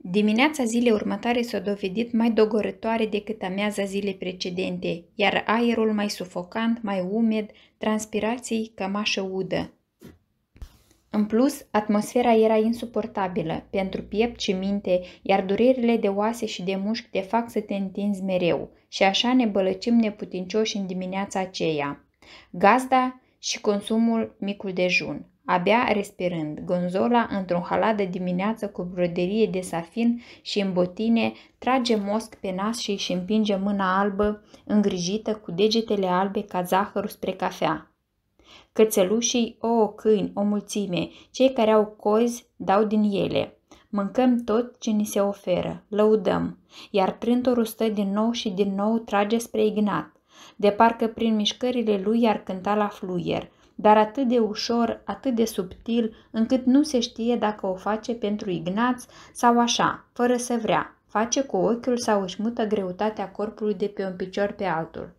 Dimineața zilei următoare s-a dovedit mai dogorătoare decât amiaza zilei precedente, iar aerul mai sufocant, mai umed, transpirații cămașă udă. În plus, atmosfera era insuportabilă pentru piept și minte, iar durerile de oase și de mușchi te fac să te întinzi mereu și așa ne bălăcim neputincioși în dimineața aceea. Gazda și consumul micul dejun abia respirând, gonzola, într-un halat de dimineață cu broderie de safin și în botine, trage mosc pe nas și își împinge mâna albă, îngrijită cu degetele albe ca zahărul spre cafea. Cățelușii, o, oh, câini, o mulțime, cei care au cozi dau din ele. Mâncăm tot ce ni se oferă, lăudăm, iar trântorul stă din nou și din nou trage spre Ignat, de parcă prin mișcările lui ar cânta la fluier, dar atât de ușor, atât de subtil, încât nu se știe dacă o face pentru Ignaț sau așa, fără să vrea, face cu ochiul sau își mută greutatea corpului de pe un picior pe altul.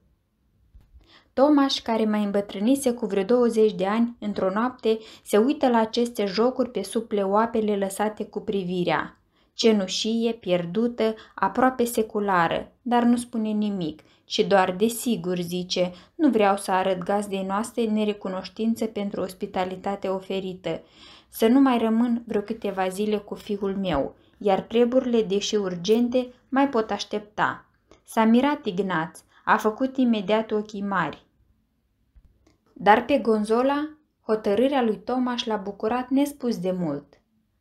Tomaș, care mai îmbătrânise cu vreo 20 de ani, într-o noapte, se uită la aceste jocuri pe suple oapele lăsate cu privirea cenușie, pierdută, aproape seculară, dar nu spune nimic și doar desigur zice, nu vreau să arăt gazdei noastre nerecunoștință pentru ospitalitate oferită, să nu mai rămân vreo câteva zile cu fiul meu, iar treburile, deși urgente, mai pot aștepta. S-a mirat Ignaț, a făcut imediat ochii mari. Dar pe Gonzola, hotărârea lui Tomaș l-a bucurat nespus de mult.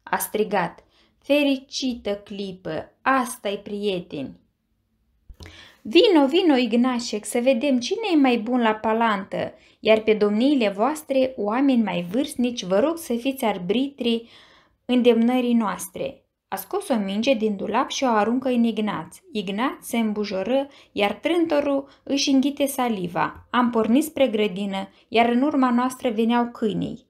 A strigat, fericită clipă, asta-i prieteni! Vino, vino, Ignașec, să vedem cine e mai bun la palantă, iar pe domniile voastre, oameni mai vârstnici, vă rog să fiți arbitri îndemnării noastre. A scos o minge din dulap și o aruncă în Ignaț. Ignaț se îmbujoră, iar trântorul își înghite saliva. Am pornit spre grădină, iar în urma noastră veneau câinii.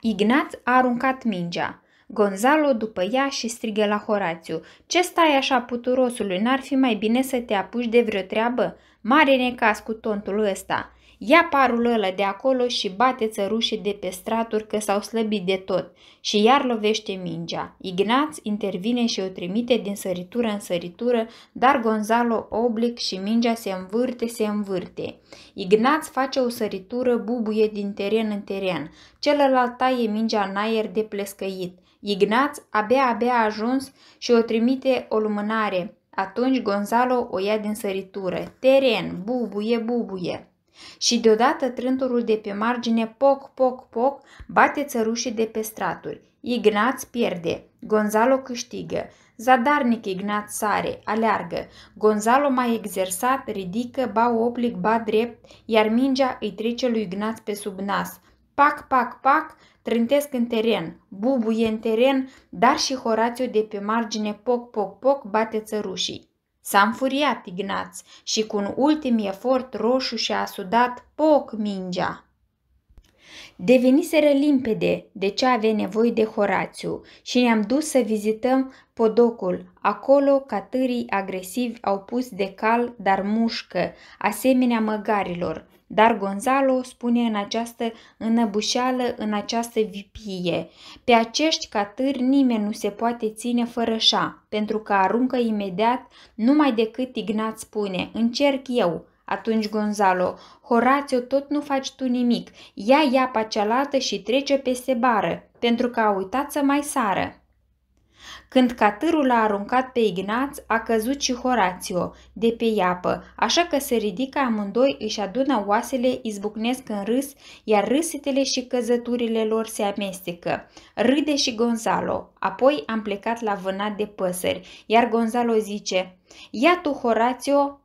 Ignaț a aruncat mingea. Gonzalo după ea și strigă la Horațiu. Ce stai așa puturosului, n-ar fi mai bine să te apuci de vreo treabă? Mare necas cu tontul ăsta!" Ia parul ăla de acolo și bate țărușii de pe straturi că s-au slăbit de tot și iar lovește mingea. Ignaț intervine și o trimite din săritură în săritură, dar Gonzalo oblic și mingea se învârte, se învârte. Ignaț face o săritură, bubuie din teren în teren, celălalt taie mingea în aer de plescăit. Ignaț abia-abia a ajuns și o trimite o lumânare. Atunci Gonzalo o ia din săritură. Teren, bubuie, bubuie. Și deodată trânturul de pe margine, poc, poc, poc, bate țărușii de pe straturi. Ignaț pierde, Gonzalo câștigă. Zadarnic Ignat sare, aleargă. Gonzalo mai exersat, ridică, ba oblic, ba drept, iar mingea îi trece lui Ignaț pe sub nas. Pac, pac, pac, trântesc în teren, bubuie în teren, dar și Horațiu de pe margine poc, poc, poc bate țărușii. S-a înfuriat Ignaț și cu un ultim efort roșu și-a sudat poc mingea. Deveniseră limpede de ce avea nevoie de Horațiu și ne-am dus să vizităm podocul, acolo catârii agresivi au pus de cal, dar mușcă, asemenea măgarilor, dar Gonzalo spune în această înăbușeală, în această vipie, pe acești catâri nimeni nu se poate ține fără șa, pentru că aruncă imediat numai decât Ignat spune, încerc eu, atunci Gonzalo, Horatio tot nu faci tu nimic, ia iapa cealaltă și trece peste bară, pentru că a uitat să mai sară. Când catârul l-a aruncat pe Ignaț, a căzut și Horatio de pe iapă, așa că se ridică amândoi, își adună oasele, izbucnesc în râs, iar râsetele și căzăturile lor se amestecă. Râde și Gonzalo. Apoi am plecat la vânat de păsări, iar Gonzalo zice, Ia tu, Horatio,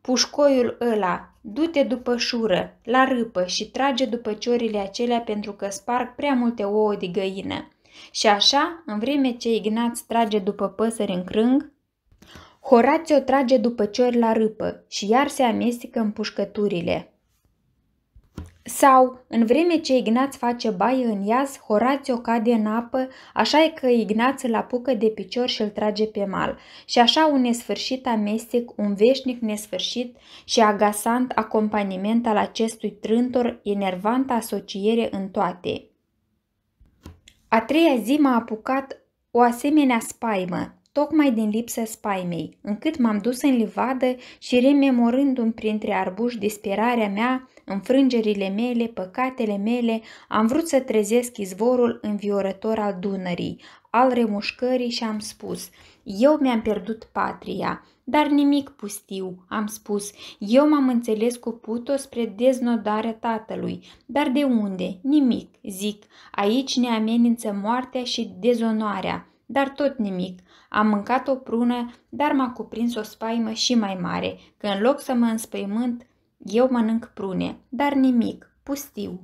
pușcoiul ăla, du-te după șură, la râpă și trage după ciorile acelea pentru că sparg prea multe ouă de găină. Și așa, în vreme ce Ignaț trage după păsări în crâng, Horațiu trage după ciori la râpă și iar se amestecă în pușcăturile. Sau, în vreme ce Ignaț face baie în iaz, Horațiu cade în apă, așa e că Ignaț îl apucă de picior și îl trage pe mal. Și așa un nesfârșit amestec, un veșnic nesfârșit și agasant acompaniment al acestui trântor, enervant asociere în toate. A treia zi m-a apucat o asemenea spaimă, tocmai din lipsă spaimei, încât m-am dus în livadă și rememorându-mi printre arbuși disperarea mea, înfrângerile mele, păcatele mele, am vrut să trezesc izvorul înviorător al Dunării, al remușcării și am spus, eu mi-am pierdut patria, dar nimic pustiu, am spus, eu m-am înțeles cu Puto spre deznodarea tatălui, dar de unde? Nimic, zic, aici ne amenință moartea și dezonoarea, dar tot nimic. Am mâncat o prună, dar m-a cuprins o spaimă și mai mare, că în loc să mă înspăimânt, eu mănânc prune, dar nimic, pustiu.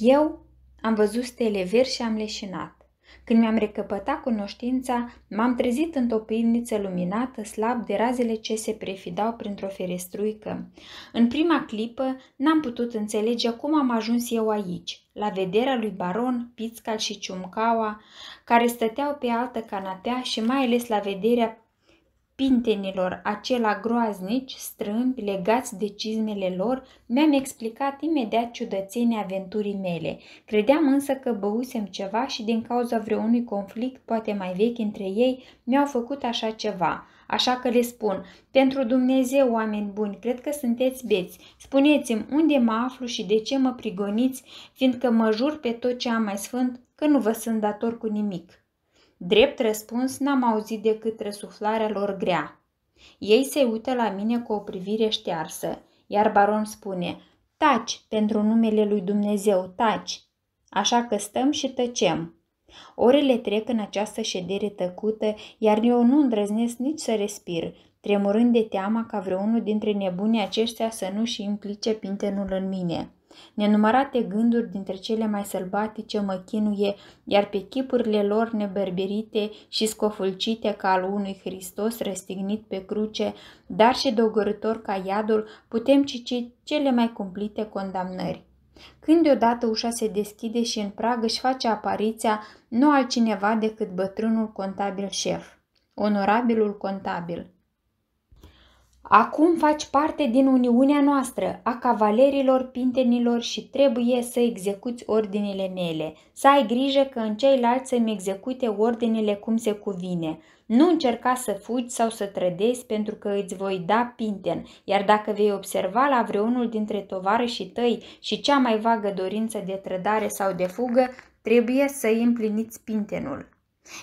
Eu am văzut stele verzi și am leșinat. Când mi-am recăpătat cunoștința, m-am trezit într-o pivniță luminată slab de razele ce se prefidau printr-o ferestruică. În prima clipă n-am putut înțelege cum am ajuns eu aici, la vederea lui Baron, Pițcal și Ciumcaua, care stăteau pe altă canapea și mai ales la vederea pintenilor acela groaznici, strâmbi, legați de cizmele lor, mi-am explicat imediat ciudățenia aventurii mele. Credeam însă că băusem ceva și din cauza vreunui conflict, poate mai vechi între ei, mi-au făcut așa ceva. Așa că le spun, pentru Dumnezeu, oameni buni, cred că sunteți beți. Spuneți-mi unde mă aflu și de ce mă prigoniți, fiindcă mă jur pe tot ce am mai sfânt că nu vă sunt dator cu nimic. Drept răspuns n-am auzit decât răsuflarea lor grea. Ei se uită la mine cu o privire ștearsă, iar baron spune, Taci, pentru numele lui Dumnezeu, taci! Așa că stăm și tăcem. Orele trec în această ședere tăcută, iar eu nu îndrăznesc nici să respir, tremurând de teama ca vreunul dintre nebunii aceștia să nu-și implice pintenul în mine. Nenumărate gânduri dintre cele mai sălbatice mă chinuie, iar pe chipurile lor neberberite și scofulcite ca al unui Hristos răstignit pe cruce, dar și dogorător ca iadul, putem cici cele mai cumplite condamnări. Când deodată ușa se deschide și în prag își face apariția nu altcineva decât bătrânul contabil șef, onorabilul contabil, Acum faci parte din uniunea noastră, a cavalerilor, pintenilor și trebuie să execuți ordinele mele. Să ai grijă că în ceilalți să-mi execute ordinele cum se cuvine. Nu încerca să fugi sau să trădezi pentru că îți voi da pinten, iar dacă vei observa la vreunul dintre și tăi și cea mai vagă dorință de trădare sau de fugă, trebuie să îi împliniți pintenul.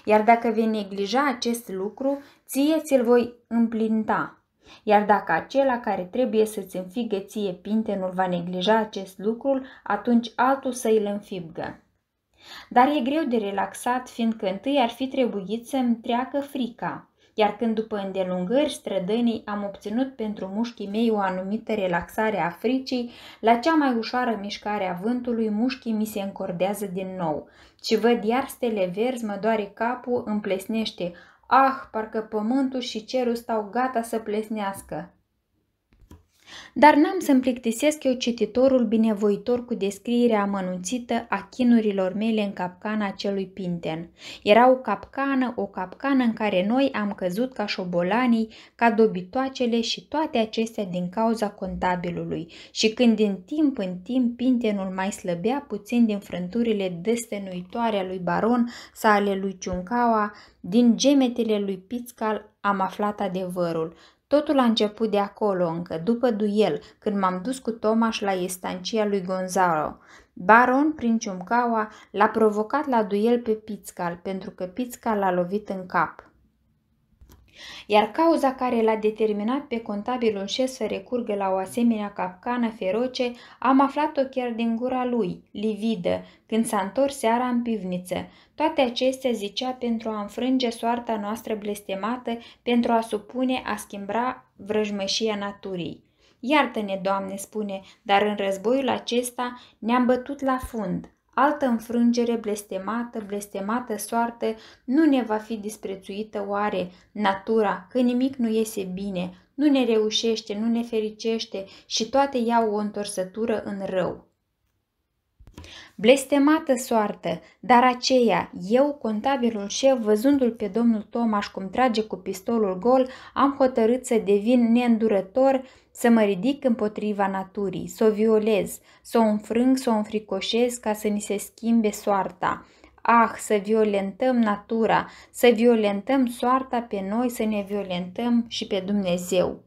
Iar dacă vei neglija acest lucru, ție ți-l voi împlinta. Iar dacă acela care trebuie să-ți înfigă ție pintenul va neglija acest lucru, atunci altul să îl înfibgă. Dar e greu de relaxat, fiindcă întâi ar fi trebuit să-mi treacă frica, iar când după îndelungări strădănii am obținut pentru mușchii mei o anumită relaxare a fricii, la cea mai ușoară mișcare a vântului mușchii mi se încordează din nou și văd iar stele verzi, mă doare capul, împlesnește. Ah, parcă pământul și cerul stau gata să plesnească. Dar n-am să-mi plictisesc eu cititorul binevoitor cu descrierea amănunțită a chinurilor mele în capcana acelui pinten. Era o capcană, o capcană în care noi am căzut ca șobolanii, ca dobitoacele și toate acestea din cauza contabilului. Și când din timp în timp pintenul mai slăbea puțin din frânturile destenuitoare a lui Baron sau ale lui Ciuncaua, din gemetele lui Pițcal am aflat adevărul. Totul a început de acolo încă, după duel, când m-am dus cu Tomaș la estancia lui Gonzalo. Baron, prin ciumcaua, l-a provocat la duel pe Pițcal, pentru că Pițcal l-a lovit în cap iar cauza care l-a determinat pe contabilul șef să recurgă la o asemenea capcană feroce, am aflat-o chiar din gura lui, lividă, când s-a întors seara în pivniță. Toate acestea zicea pentru a înfrânge soarta noastră blestemată, pentru a supune, a schimbra vrăjmășia naturii. Iartă-ne, Doamne, spune, dar în războiul acesta ne-am bătut la fund altă înfrângere blestemată, blestemată soartă, nu ne va fi disprețuită oare natura, că nimic nu iese bine, nu ne reușește, nu ne fericește și toate iau o întorsătură în rău. Blestemată soartă, dar aceea, eu, contabilul șef, văzându-l pe domnul Tomaș cum trage cu pistolul gol, am hotărât să devin neîndurător, să mă ridic împotriva naturii, să o violez, să o înfrâng, să o înfricoșez ca să ni se schimbe soarta. Ah, să violentăm natura, să violentăm soarta pe noi, să ne violentăm și pe Dumnezeu.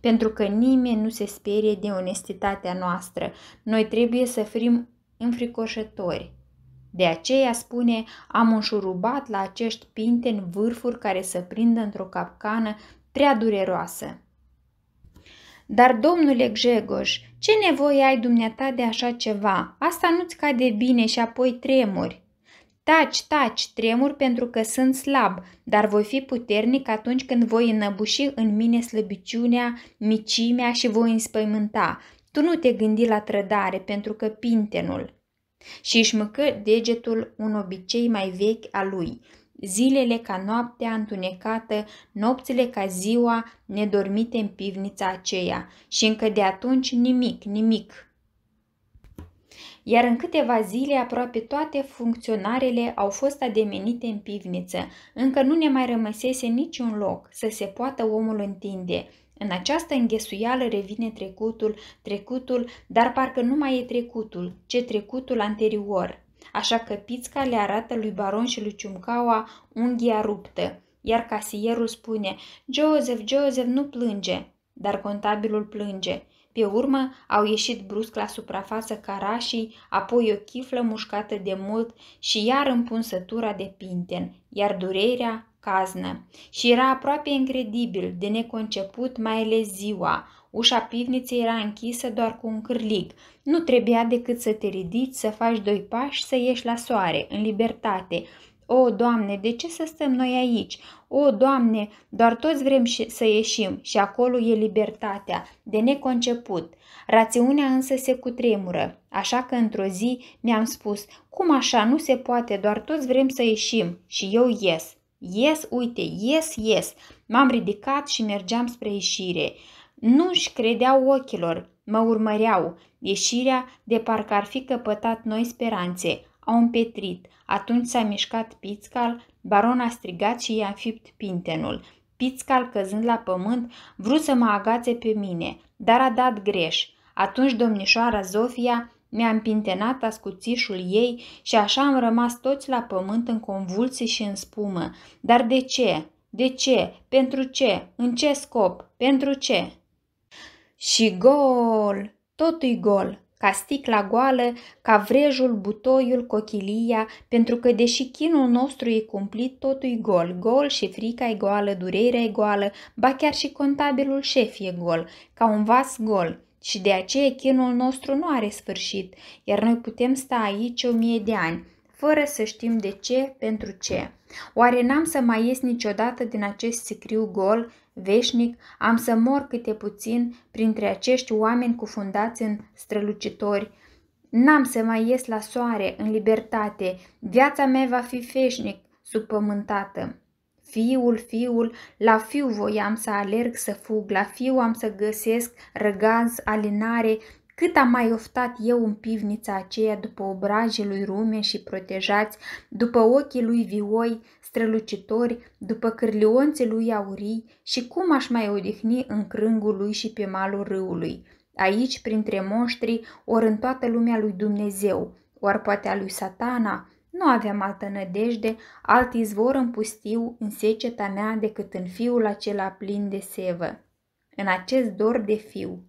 Pentru că nimeni nu se sperie de onestitatea noastră. Noi trebuie să fim înfricoșători. De aceea, spune, am înșurubat la acești pinte în vârfuri care să prindă într-o capcană prea dureroasă. Dar, domnule Gjegoș, ce nevoie ai dumneata de așa ceva? Asta nu-ți cade bine și apoi tremuri. Taci, taci, tremur pentru că sunt slab, dar voi fi puternic atunci când voi înăbuși în mine slăbiciunea, micimea și voi înspăimânta. Tu nu te gândi la trădare, pentru că pintenul. Și își măcă degetul un obicei mai vechi al lui – zilele ca noaptea întunecată, nopțile ca ziua nedormite în pivnița aceea și încă de atunci nimic, nimic. Iar în câteva zile aproape toate funcționarele au fost ademenite în pivniță, încă nu ne mai rămăsese niciun loc să se poată omul întinde, în această înghesuială revine trecutul, trecutul, dar parcă nu mai e trecutul, ce trecutul anterior așa că Pițca le arată lui Baron și lui Ciumcaua unghia ruptă, iar casierul spune, Joseph, Joseph, nu plânge, dar contabilul plânge. Pe urmă au ieșit brusc la suprafață carașii, apoi o chiflă mușcată de mult și iar împunsătura de pinten, iar durerea caznă. Și era aproape incredibil, de neconceput, mai ales ziua, Ușa pivniței era închisă doar cu un cârlig. Nu trebuia decât să te ridici, să faci doi pași, să ieși la soare, în libertate. O, Doamne, de ce să stăm noi aici? O, Doamne, doar toți vrem să ieșim și acolo e libertatea, de neconceput. Rațiunea însă se cutremură, așa că într-o zi mi-am spus, cum așa, nu se poate, doar toți vrem să ieșim și eu ies. Ies, uite, ies, ies. M-am ridicat și mergeam spre ieșire. Nu-și credeau ochilor, mă urmăreau, ieșirea de parcă ar fi căpătat noi speranțe, au împetrit, atunci s-a mișcat Pițcal, baron a strigat și i-a fipt pintenul. Pițcal, căzând la pământ, vrut să mă agațe pe mine, dar a dat greș. Atunci domnișoara Zofia mi-a împintenat ascuțișul ei și așa am rămas toți la pământ în convulsii și în spumă. Dar de ce? De ce? Pentru ce? În ce scop? Pentru ce? Și gol! totu-i gol, ca sticla goală, ca vrejul, butoiul, cochilia, pentru că deși chinul nostru e cumplit, i gol, gol și frica e goală, durerea e goală, ba chiar și contabilul șef e gol, ca un vas gol. Și de aceea chinul nostru nu are sfârșit, iar noi putem sta aici o mie de ani, fără să știm de ce, pentru ce. Oare n-am să mai ies niciodată din acest sicriu gol, veșnic, am să mor câte puțin printre acești oameni cufundați în strălucitori, N-am să mai ies la soare, în libertate, viața mea va fi feșnic, supământată. Fiul, fiul, la fiu voiam să alerg, să fug, la fiu am să găsesc răgaz, alinare, cât am mai oftat eu în pivnița aceea după obrajii lui rume și protejați, după ochii lui vioi, strălucitori, după cârlionții lui aurii și cum aș mai odihni în crângul lui și pe malul râului, aici, printre moștri, ori în toată lumea lui Dumnezeu, ori poate a lui satana, nu aveam altă nădejde, alt izvor în pustiu, în seceta mea, decât în fiul acela plin de sevă. În acest dor de fiu,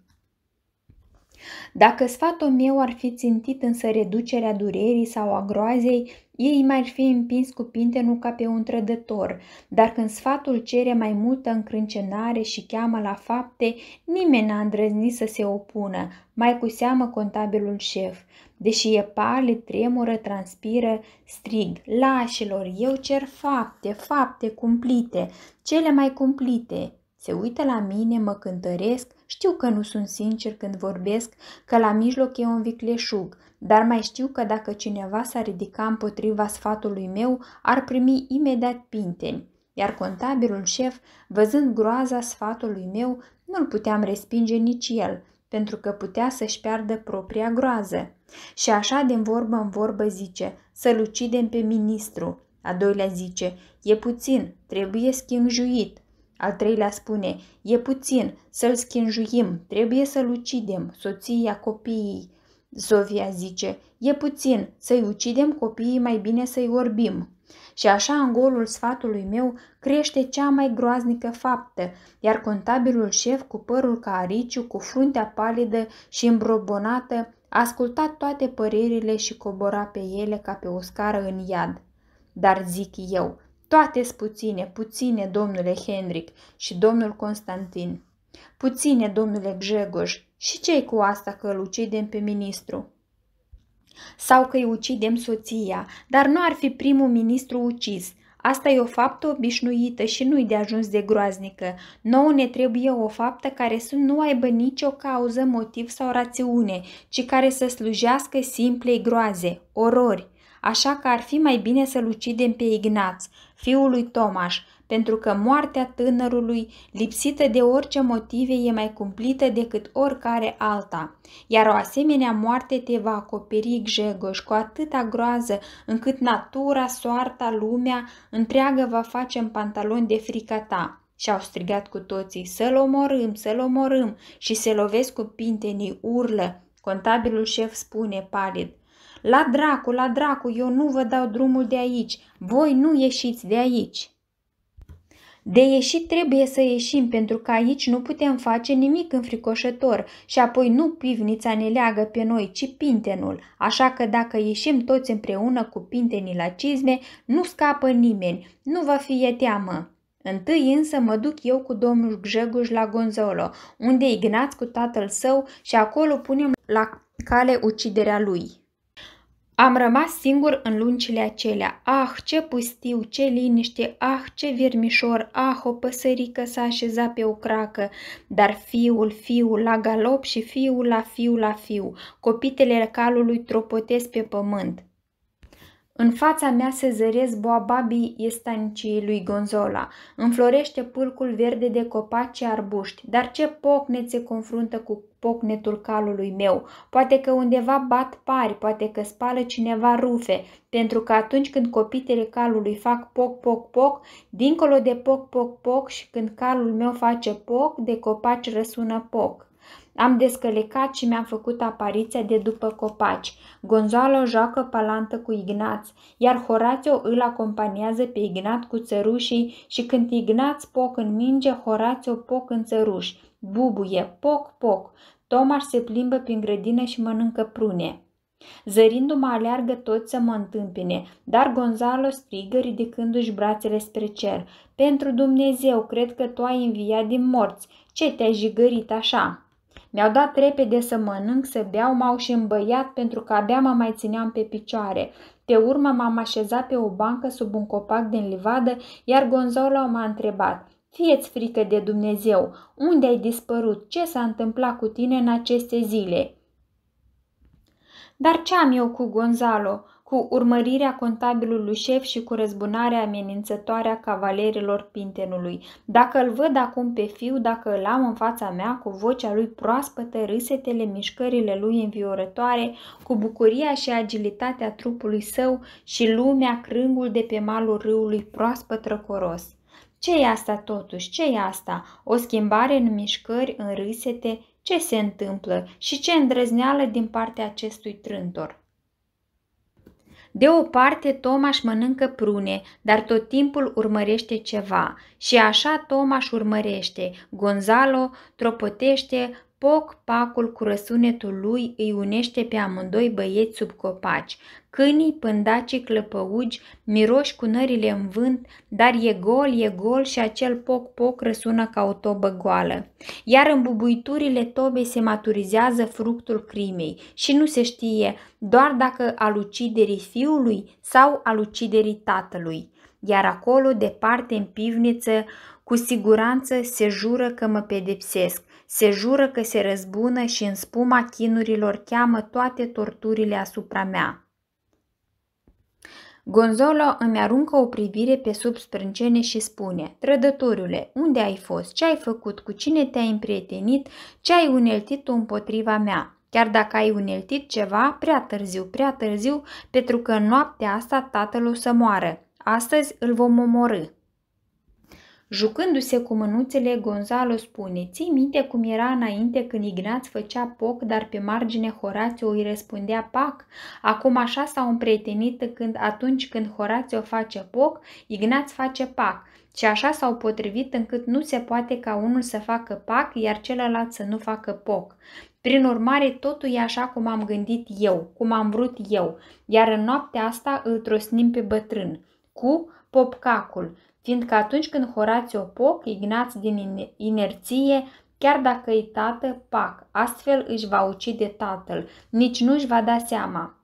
dacă sfatul meu ar fi țintit însă reducerea durerii sau a groazei, ei mai ar fi împins cu pintenul ca pe un trădător, dar când sfatul cere mai multă încrâncenare și cheamă la fapte, nimeni n-a îndrăznit să se opună, mai cu seamă contabilul șef. Deși e palid, tremură, transpiră, strig, lașilor, eu cer fapte, fapte cumplite, cele mai cumplite, se uită la mine, mă cântăresc, știu că nu sunt sincer când vorbesc, că la mijloc e un vicleșug, dar mai știu că dacă cineva s-ar ridica împotriva sfatului meu, ar primi imediat pinteni. Iar contabilul șef, văzând groaza sfatului meu, nu-l puteam respinge nici el, pentru că putea să-și piardă propria groază. Și așa, din vorbă în vorbă, zice, să-l ucidem pe ministru. A doilea zice, e puțin, trebuie schimjuit. Al treilea spune, e puțin, să-l schinjuim, trebuie să-l ucidem, soția copiii. Zovia zice, e puțin, să-i ucidem copiii, mai bine să-i orbim. Și așa în golul sfatului meu crește cea mai groaznică faptă, iar contabilul șef cu părul ca ariciu, cu fruntea palidă și îmbrobonată, a ascultat toate părerile și cobora pe ele ca pe o scară în iad. Dar zic eu, toate puține, puține, domnule Henric și domnul Constantin. Puține, domnule Gjegoș, și cei cu asta că îl ucidem pe ministru? Sau că îi ucidem soția, dar nu ar fi primul ministru ucis. Asta e o faptă obișnuită și nu-i de ajuns de groaznică. Nouă ne trebuie o faptă care să nu aibă nicio cauză, motiv sau rațiune, ci care să slujească simplei groaze, orori, așa că ar fi mai bine să-l ucidem pe Ignaț, fiul lui Tomaș, pentru că moartea tânărului, lipsită de orice motive, e mai cumplită decât oricare alta, iar o asemenea moarte te va acoperi gjegoș cu atâta groază încât natura, soarta, lumea întreagă va face în pantaloni de frica ta. Și au strigat cu toții, să-l omorâm, să-l omorâm, și se lovesc cu pintenii, urlă. Contabilul șef spune palid, la dracu, la dracu, eu nu vă dau drumul de aici, voi nu ieșiți de aici. De ieșit trebuie să ieșim, pentru că aici nu putem face nimic înfricoșător și apoi nu pivnița ne leagă pe noi, ci pintenul, așa că dacă ieșim toți împreună cu pintenii la cizme, nu scapă nimeni, nu va fi e teamă. Întâi însă mă duc eu cu domnul Gjeguș la Gonzolo, unde Ignaț cu tatăl său și acolo punem la cale uciderea lui. Am rămas singur în luncile acelea. Ah, ce pustiu, ce liniște, ah, ce vermișor, ah, o păsărică s-a așezat pe o cracă. Dar fiul, fiul, la galop și fiul, la fiul, la fiu. Copitele calului tropotesc pe pământ. În fața mea se zăresc boababii estanciei lui Gonzola. Înflorește pâlcul verde de copaci și arbuști, dar ce pocnet se confruntă cu pocnetul calului meu. Poate că undeva bat pari, poate că spală cineva rufe, pentru că atunci când copitele calului fac poc, poc, poc, dincolo de poc, poc, poc și când calul meu face poc, de copaci răsună poc am descălecat și mi-am făcut apariția de după copaci. Gonzalo joacă palantă cu Ignaț, iar Horatio îl acompaniază pe Ignat cu țărușii și când Ignaț poc în minge, Horatio poc în țăruș. Bubuie, poc, poc. Tomaș se plimbă prin grădină și mănâncă prune. Zărindu-mă aleargă tot să mă întâmpine, dar Gonzalo strigă ridicându-și brațele spre cer. Pentru Dumnezeu, cred că tu ai înviat din morți. Ce te-ai jigărit așa?" Mi-au dat repede să mănânc, să beau, m-au și îmbăiat pentru că abia mă mai țineam pe picioare. Pe urmă m-am așezat pe o bancă sub un copac din livadă, iar Gonzola m-a întrebat – Fieți frică de Dumnezeu! Unde ai dispărut? Ce s-a întâmplat cu tine în aceste zile?" Dar ce am eu cu Gonzalo? cu urmărirea contabilului șef și cu răzbunarea amenințătoare a cavalerilor Pintenului. Dacă îl văd acum pe fiu, dacă îl am în fața mea, cu vocea lui proaspătă, râsetele, mișcările lui înviorătoare, cu bucuria și agilitatea trupului său și lumea, crângul de pe malul râului proaspăt răcoros. ce e asta totuși? ce e asta? O schimbare în mișcări, în râsete? Ce se întâmplă? Și ce îndrăzneală din partea acestui trântor? De o parte, Tomaș mănâncă prune, dar tot timpul urmărește ceva. Și așa Tomaș urmărește, Gonzalo tropotește, poc pacul cu răsunetul lui îi unește pe amândoi băieți sub copaci. Câinii, pândacii, clăpăugi, miroși cu nările în vânt, dar e gol, e gol și acel poc-poc răsună ca o tobă goală. Iar în bubuiturile tobei se maturizează fructul crimei și nu se știe doar dacă al uciderii fiului sau al uciderii tatălui. Iar acolo, departe în pivniță, cu siguranță se jură că mă pedepsesc, se jură că se răzbună și în spuma chinurilor cheamă toate torturile asupra mea. Gonzolo îmi aruncă o privire pe sub sprâncene și spune, Trădătorule, unde ai fost? Ce ai făcut? Cu cine te-ai împrietenit? Ce ai uneltit tu împotriva mea? Chiar dacă ai uneltit ceva, prea târziu, prea târziu, pentru că în noaptea asta tatăl o să moară. Astăzi îl vom omorâ. Jucându-se cu mânuțele, Gonzalo spune, ții minte cum era înainte când Ignaț făcea poc, dar pe margine Horațiu îi răspundea pac? Acum așa s-au împrietenit când atunci când Horațiu face poc, Ignaț face pac. Și așa s-au potrivit încât nu se poate ca unul să facă pac, iar celălalt să nu facă poc. Prin urmare, totul e așa cum am gândit eu, cum am vrut eu, iar în noaptea asta îl trosnim pe bătrân, cu popcacul, fiindcă atunci când Horațiu Poc, Ignaț din inerție, chiar dacă îi tată, pac, astfel își va ucide tatăl, nici nu își va da seama.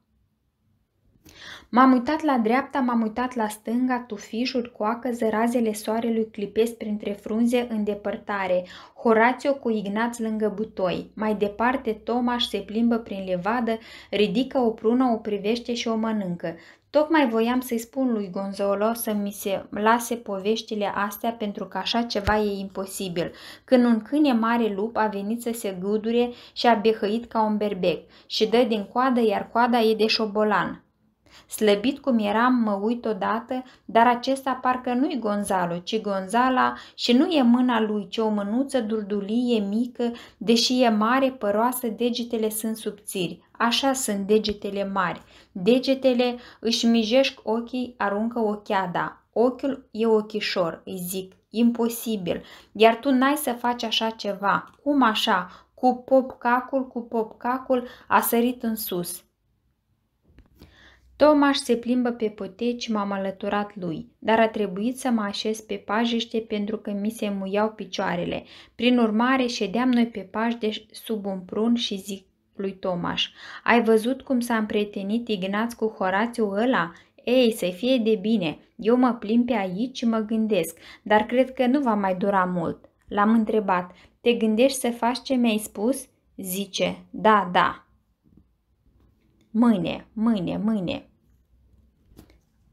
M-am uitat la dreapta, m-am uitat la stânga, tufișuri, coacăză, razele soarelui clipesc printre frunze în depărtare, Horatio cu Ignaț lângă butoi. Mai departe, Tomaș se plimbă prin levadă, ridică o prună, o privește și o mănâncă. Tocmai voiam să-i spun lui Gonzolo să mi se lase poveștile astea pentru că așa ceva e imposibil, când un câine mare lup a venit să se gâdure și a behăit ca un berbec și dă din coadă, iar coada e de șobolan. Slăbit cum eram, mă uit odată, dar acesta parcă nu-i Gonzalo, ci Gonzala și nu e mâna lui, ci o mânuță durdulie mică, deși e mare, păroasă, degetele sunt subțiri. Așa sunt degetele mari. Degetele își mijesc ochii, aruncă ochiada. Ochiul e ochișor, îi zic. Imposibil. Iar tu n-ai să faci așa ceva. Cum așa? Cu popcacul, cu popcacul a sărit în sus. Tomaș se plimbă pe poteci, m-am alăturat lui, dar a trebuit să mă așez pe pajiște pentru că mi se muiau picioarele. Prin urmare, ședeam noi pe pași de sub un prun și zic lui Tomaș, ai văzut cum s-a împretenit Ignaț cu Horațiu ăla? Ei, să fie de bine, eu mă plimb pe aici și mă gândesc, dar cred că nu va mai dura mult. L-am întrebat, te gândești să faci ce mi-ai spus? Zice, da, da. Mâine, mâine, mâine.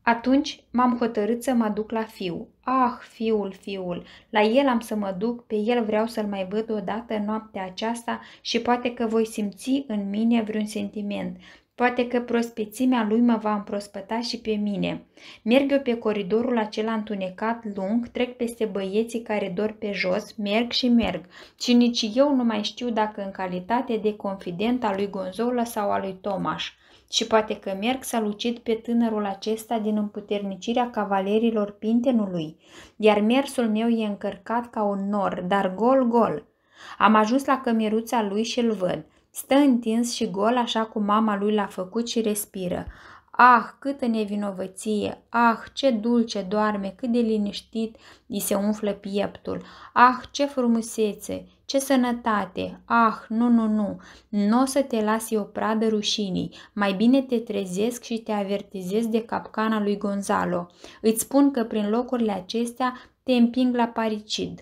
Atunci m-am hotărât să mă duc la fiu. Ah, fiul, fiul, la el am să mă duc, pe el vreau să-l mai văd odată noaptea aceasta și poate că voi simți în mine vreun sentiment. Poate că prospețimea lui mă va împrospăta și pe mine. Merg eu pe coridorul acela întunecat lung, trec peste băieții care dor pe jos, merg și merg. Și nici eu nu mai știu dacă în calitate de confident al lui Gonzola sau al lui Tomaș și poate că merg să ucid pe tânărul acesta din împuternicirea cavalerilor pintenului, iar mersul meu e încărcat ca un nor, dar gol-gol. Am ajuns la cămieruța lui și îl văd. Stă întins și gol așa cum mama lui l-a făcut și respiră. Ah, câtă nevinovăție! Ah, ce dulce doarme, cât de liniștit îi se umflă pieptul! Ah, ce frumusețe! Ce sănătate! Ah, nu, nu, nu! Nu o să te las eu pradă rușinii. Mai bine te trezesc și te avertizez de capcana lui Gonzalo. Îți spun că prin locurile acestea te împing la paricid.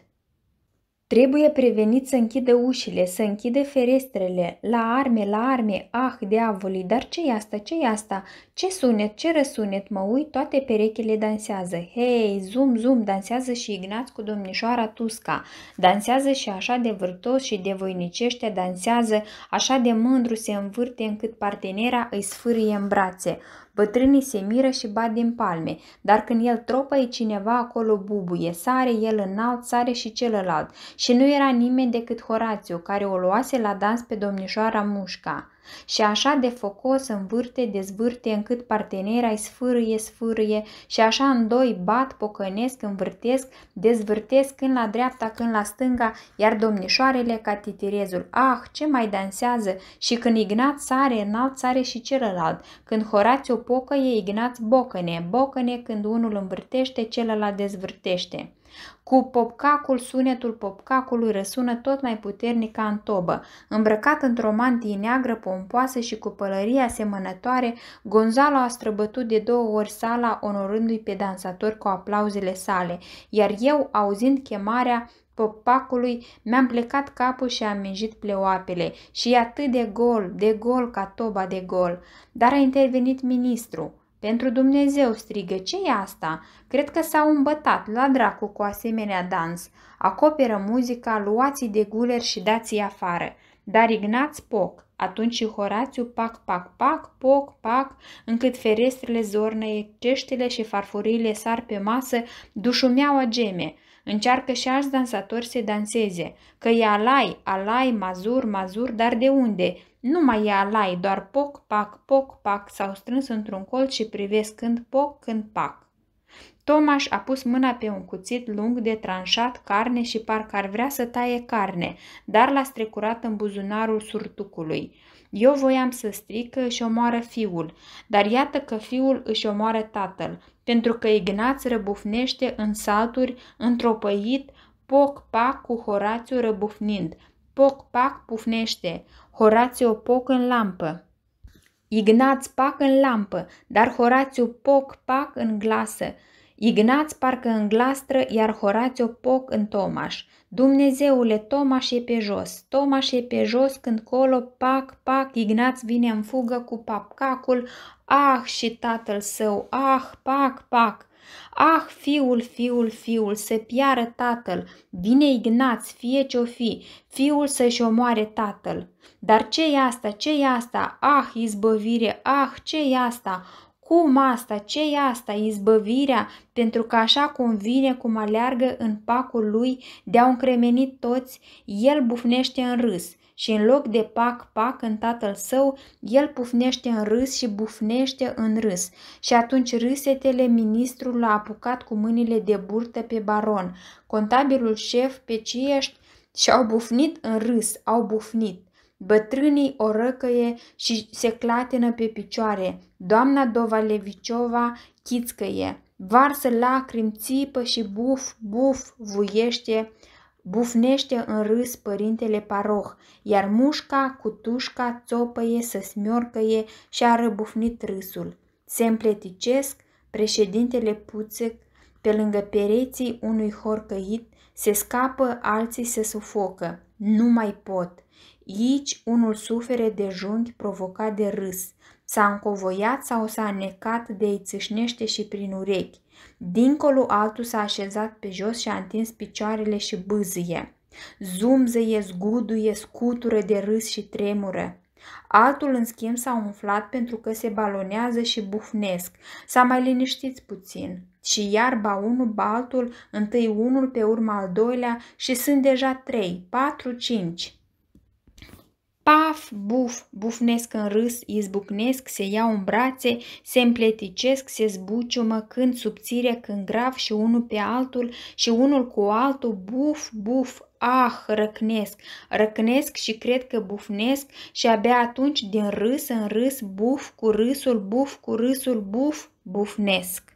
Trebuie prevenit să închide ușile, să închide ferestrele, la arme, la arme, ah, diavolii, dar ce-i asta, ce-i asta? Ce sunet, ce răsunet, mă uit, toate perechile dansează. Hei, zum, zum, dansează și Ignaț cu domnișoara Tusca. Dansează și așa de vârtos și de voinicește, dansează, așa de mândru se învârte încât partenera îi sfârie în brațe. Bătrânii se miră și bat din palme, dar când el tropăie cineva acolo bubuie, sare el înalt, sare și celălalt. Și nu era nimeni decât Horațiu, care o luase la dans pe domnișoara Mușca și așa de focos învârte, dezvârte, încât partenera îi sfârâie, sfârâie și așa în doi bat, pocănesc, învârtesc, dezvârtesc când la dreapta, când la stânga, iar domnișoarele ca titirezul, ah, ce mai dansează! Și când Ignat sare, înalt sare și celălalt, când Horațiu pocăie, Ignat bocăne, bocăne când unul învârtește, celălalt dezvârtește. Cu popcacul, sunetul popcacului răsună tot mai puternic ca în tobă. Îmbrăcat într-o mantie neagră, pompoasă și cu pălărie asemănătoare, Gonzalo a străbătut de două ori sala, onorându-i pe dansator cu aplauzele sale, iar eu, auzind chemarea, Popacului mi-am plecat capul și am mingit pleoapele și e atât de gol, de gol ca toba de gol. Dar a intervenit ministru. Pentru Dumnezeu strigă, ce e asta? Cred că s-au îmbătat la dracu cu asemenea dans. Acoperă muzica, luați de guler și dați-i afară. Dar Ignați poc, atunci și Horațiu pac, pac, pac, poc, pac, încât ferestrele zornăie, ceștile și farfurile sar pe masă, dușumeaua geme. Încearcă și alți dansatori să danseze, că e alai, alai, mazur, mazur, dar de unde? Nu mai e alai, doar poc, pac, poc, pac, s-au strâns într-un colț și privesc când poc, când pac. Tomaș a pus mâna pe un cuțit lung de tranșat carne și parcă ar vrea să taie carne, dar l-a strecurat în buzunarul surtucului. Eu voiam să stric că își omoară fiul, dar iată că fiul își omoară tatăl, pentru că Ignaț răbufnește în într-o întropăit, poc-pac cu Horațiu răbufnind, Poc, pac, pufnește. Horațiu, poc în lampă. Ignaț, pac în lampă, dar Horațiu, poc, pac în glasă. Ignaț parcă în glastră, iar Horațiu poc în Tomaș. Dumnezeule, Tomaș e pe jos, Tomaș e pe jos când colo, pac, pac, Ignaț vine în fugă cu papcacul, ah și tatăl său, ah, pac, pac. Ah, fiul, fiul, fiul, se piară tatăl, vine Ignați, fie ce-o fi, fiul să-și omoare tatăl. Dar ce e asta, ce e asta? Ah, izbăvire, ah, ce e asta? Cum asta, ce e asta, izbăvirea, pentru că așa cum vine, cum aleargă în pacul lui, de-au încremenit toți, el bufnește în râs – și în loc de pac-pac în tatăl său, el pufnește în râs și bufnește în râs. Și atunci râsetele, ministrul l-a apucat cu mâinile de burtă pe baron. Contabilul șef pe ciești și-au bufnit în râs, au bufnit. Bătrânii o răcăie și se clatină pe picioare. Doamna Dovaleviciova chițcăie. Varsă lacrimi, țipă și buf, buf, vuiește Bufnește în râs părintele paroh, iar mușca cu tușca țopăie să smiorcăie și a răbufnit râsul. Se împleticesc, președintele puțec, pe lângă pereții unui hor căit, se scapă, alții se sufocă. Nu mai pot. Ici unul sufere de junghi provocat de râs. S-a încovoiat sau s-a anecat de îi și prin urechi. Dincolo altul s-a așezat pe jos și a întins picioarele și bâzâie. Zumzăie, zguduie, scutură de râs și tremură. Altul, în schimb, s-a umflat pentru că se balonează și bufnesc. S-a mai liniștit puțin. Și iar ba unul, ba altul, întâi unul, pe urma al doilea și sunt deja trei, patru, cinci. Paf, buf, bufnesc în râs, izbucnesc, se iau în brațe, se împleticesc, se zbuciumă, când subțire, când grav și unul pe altul și unul cu altul, buf, buf, ah, răcnesc, răcnesc și cred că bufnesc și abia atunci din râs în râs, buf cu râsul, buf cu râsul, buf, bufnesc.